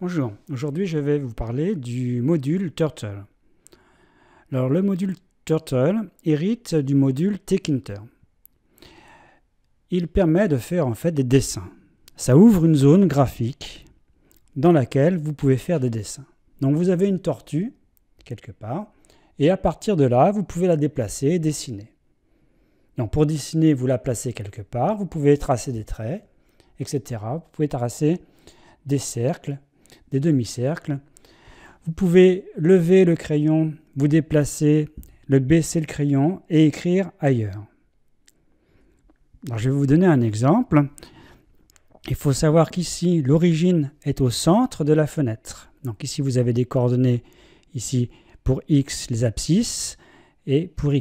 Bonjour, aujourd'hui je vais vous parler du module Turtle. Alors le module Turtle hérite du module Tkinter. Il permet de faire en fait des dessins. Ça ouvre une zone graphique dans laquelle vous pouvez faire des dessins. Donc vous avez une tortue quelque part et à partir de là vous pouvez la déplacer et dessiner. Donc pour dessiner vous la placez quelque part, vous pouvez tracer des traits, etc. Vous pouvez tracer des cercles des demi-cercles. Vous pouvez lever le crayon, vous déplacer, le baisser le crayon et écrire ailleurs. je vais vous donner un exemple. Il faut savoir qu'ici, l'origine est au centre de la fenêtre. Donc ici, vous avez des coordonnées ici pour x, les abscisses, et pour y.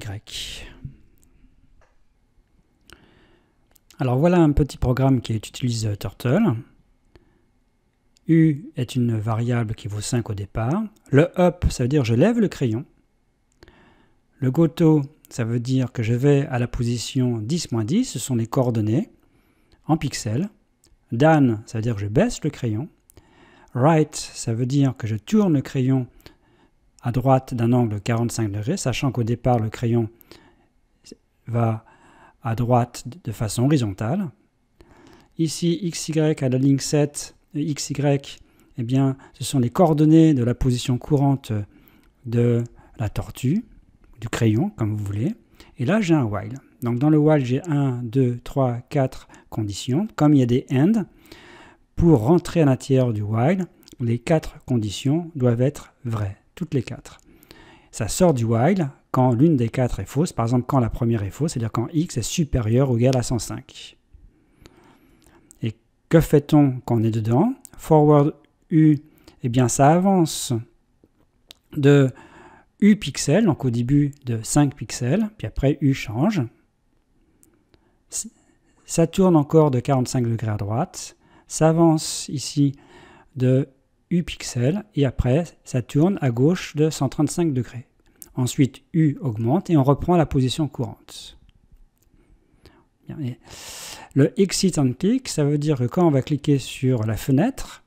Alors voilà un petit programme qui utilise Turtle. U est une variable qui vaut 5 au départ. Le up, ça veut dire je lève le crayon. Le goto, ça veut dire que je vais à la position 10-10, ce sont les coordonnées en pixels. DAN, ça veut dire que je baisse le crayon. Right, ça veut dire que je tourne le crayon à droite d'un angle de 45 degrés, sachant qu'au départ le crayon va à droite de façon horizontale. Ici, x y à la ligne 7, y eh bien, ce sont les coordonnées de la position courante de la tortue, du crayon, comme vous voulez. Et là, j'ai un while. Donc dans le while, j'ai 1, 2, 3, 4 conditions. Comme il y a des end, pour rentrer à l'intérieur du while, les quatre conditions doivent être vraies, toutes les quatre. Ça sort du while quand l'une des quatre est fausse, par exemple quand la première est fausse, c'est-à-dire quand x est supérieur ou égal à 105. Que fait-on quand on est dedans Forward U, eh bien ça avance de U pixels, donc au début de 5 pixels, puis après U change. Ça tourne encore de 45 degrés à droite, ça avance ici de U pixels, et après ça tourne à gauche de 135 degrés. Ensuite U augmente et on reprend la position courante. Le exit and click, ça veut dire que quand on va cliquer sur la fenêtre,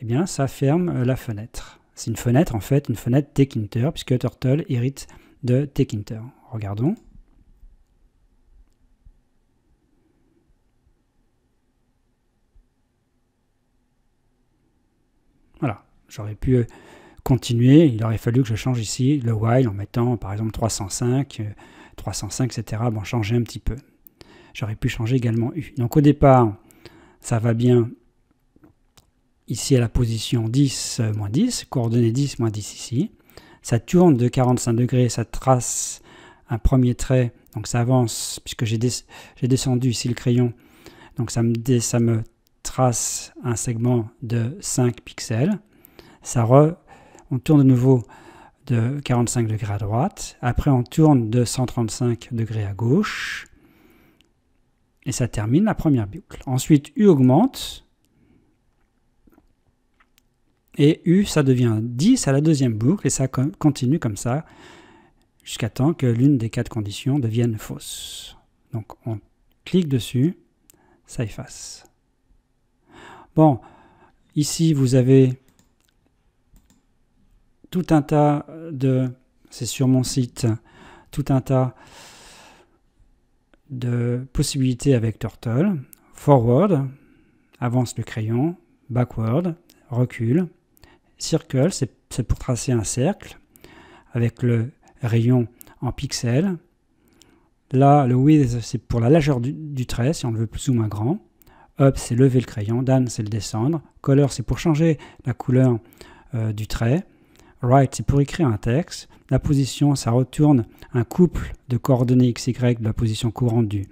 eh bien, ça ferme euh, la fenêtre. C'est une fenêtre, en fait, une fenêtre Tkinter, puisque Turtle hérite de Tkinter. Regardons. Voilà, j'aurais pu euh, continuer, il aurait fallu que je change ici le while en mettant par exemple 305, 305, etc. Bon, changer un petit peu j'aurais pu changer également U. Donc au départ, ça va bien ici à la position 10, euh, moins 10, coordonnée 10, moins 10 ici. Ça tourne de 45 degrés, ça trace un premier trait, donc ça avance, puisque j'ai descendu ici le crayon, donc ça me, trace un segment de 5 pixels. Ça re, on tourne de nouveau de 45 degrés à droite. Après, on tourne de 135 degrés à gauche. Et ça termine la première boucle. Ensuite, U augmente. Et U, ça devient 10 à la deuxième boucle. Et ça continue comme ça jusqu'à temps que l'une des quatre conditions devienne fausse. Donc on clique dessus, ça efface. Bon, ici vous avez tout un tas de, c'est sur mon site, tout un tas de possibilités avec Turtle. Forward, avance le crayon. Backward, recule. Circle, c'est pour tracer un cercle avec le rayon en pixels. Là, le width, c'est pour la largeur du, trait, si on le veut plus ou moins grand. Up, c'est lever le crayon. Down, c'est le descendre. Color, c'est pour changer la couleur euh, du trait. Right, c'est pour écrire un texte. La position, ça retourne un couple de coordonnées x, y de la position courante du,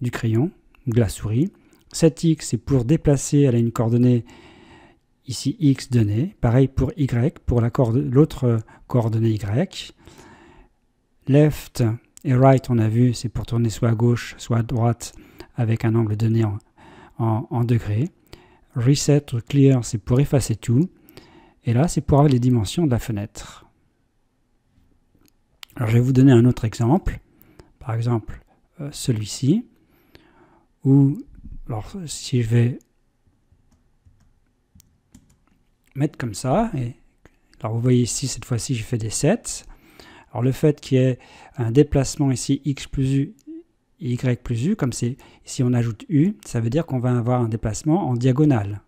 du crayon, de la souris. Set x, c'est pour déplacer, elle a une coordonnée ici x donnée. Pareil pour y, pour l'autre coordonnée y. Left et right, on a vu, c'est pour tourner soit à gauche, soit à droite, avec un angle donné en, en, en degrés. Reset ou clear, c'est pour effacer tout. Et là, c'est pour avoir les dimensions de la fenêtre. Alors, je vais vous donner un autre exemple. Par exemple, euh, celui-ci. Ou, alors, si je vais mettre comme ça, et alors vous voyez ici, cette fois-ci, j'ai fait des 7. Alors le fait qu'il y ait un déplacement ici, x plus u, y plus u, comme c'est si on ajoute u, ça veut dire qu'on va avoir un déplacement en diagonale.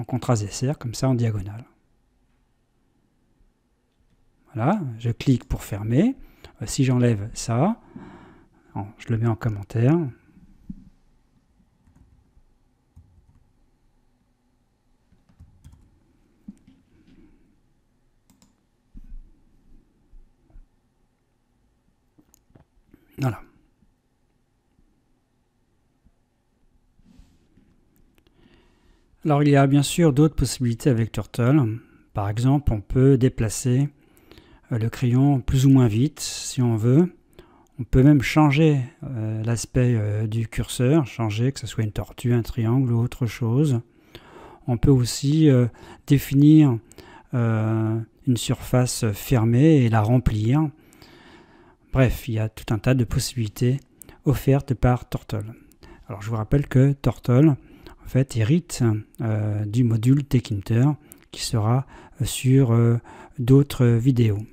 Donc on des comme ça en diagonale. Voilà, je clique pour fermer. Euh, si j'enlève ça, je le mets en commentaire. Alors il y a bien sûr d'autres possibilités avec Turtle. Par exemple, on peut déplacer euh, le crayon plus ou moins vite si on veut. On peut même changer euh, l'aspect euh, du curseur, changer que ce soit une tortue, un triangle ou autre chose. On peut aussi définir une surface fermée et la remplir. Bref, il y a tout un tas de possibilités offertes par Turtle. Alors je vous rappelle que Turtle en fait, hérite euh, du module Techinter qui sera euh, sur euh, d'autres vidéos.